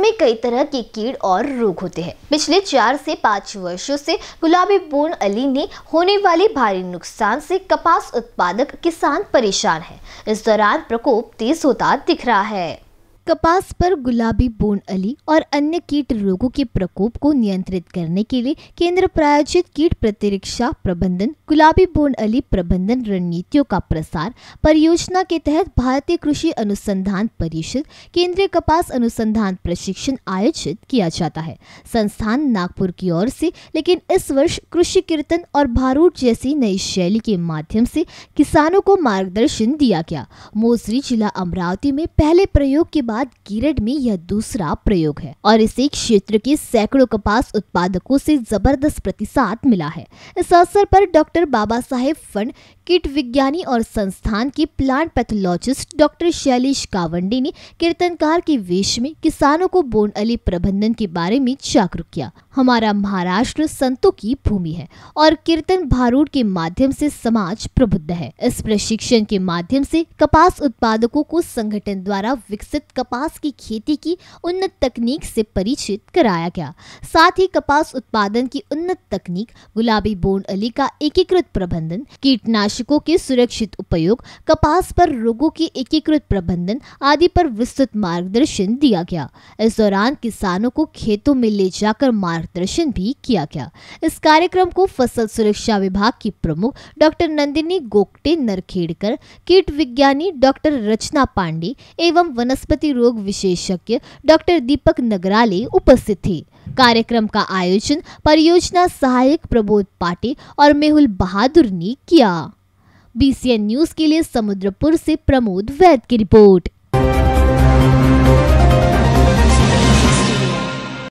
इसमें कई तरह के कीड़ और रोग होते हैं पिछले चार से पाँच वर्षों से गुलाबी बोन अली ने होने वाले भारी नुकसान से कपास उत्पादक किसान परेशान है इस दौरान प्रकोप तेज होता दिख रहा है कपास पर गुलाबी बोन अली और अन्य कीट रोगों के प्रकोप को नियंत्रित करने के लिए केंद्र प्रायोजित कीट प्रतिरक्षा प्रबंधन गुलाबी बोन अली प्रबंधन रणनीतियों का प्रसार परियोजना के तहत भारतीय कृषि अनुसंधान परिषद केंद्रीय कपास अनुसंधान प्रशिक्षण आयोजित किया जाता है संस्थान नागपुर की ओर से लेकिन इस वर्ष कृषि कीर्तन और भारूट जैसी नई शैली के माध्यम से किसानों को मार्गदर्शन दिया गया मोसरी जिला अमरावती में पहले प्रयोग के बाद बाद गिरड में यह दूसरा प्रयोग है और इसे क्षेत्र के सैकड़ों कपास उत्पादकों से जबरदस्त प्रतिसाद मिला है इस अवसर पर डॉक्टर बाबा साहेब फंड किट विज्ञानी और संस्थान की plant pathologist doctor Shailesh Kavande ने कीर्तनकार के वेश में किसानों को बोन अली प्रबंधन के बारे में जागरूक किया हमारा महाराष्ट्र संतों की भूमि है और कीर्तन भारूड के माध्यम से समाज प्रबुद्ध है इस प्रशिक्षण के माध्यम से कपास उत्पादकों को संगठन द्वारा विकसित कपास की खेती की उन्नत तकनीक से परिचित कराया गया साथ ही कपास उत्पादन की उन्नत तकनीक गुलाबी बोन अली का एकीकृत प्रबंधन कीटनाशक कीटनाशकों के सुरक्षित उपयोग कपास पर रोगों के एकीकृत प्रबंधन आदि पर विस्तृत मार्गदर्शन दिया गया इस दौरान किसानों को खेतों में ले जाकर मार्गदर्शन भी किया गया इस कार्यक्रम को फसल सुरक्षा विभाग की प्रमुख डॉक्टर नंदिनी गोकटे नरखेड़कर कीट विज्ञानी डॉक्टर रचना पांडे एवं वनस्पति रोग विशेषज्ञ डॉक्टर दीपक नगराले उपस्थित थे कार्यक्रम का आयोजन परियोजना सहायक प्रबोध पाटी और मेहुल बहादुर ने किया बीसीएन न्यूज के लिए समुद्रपुर से प्रमोद वैद की रिपोर्ट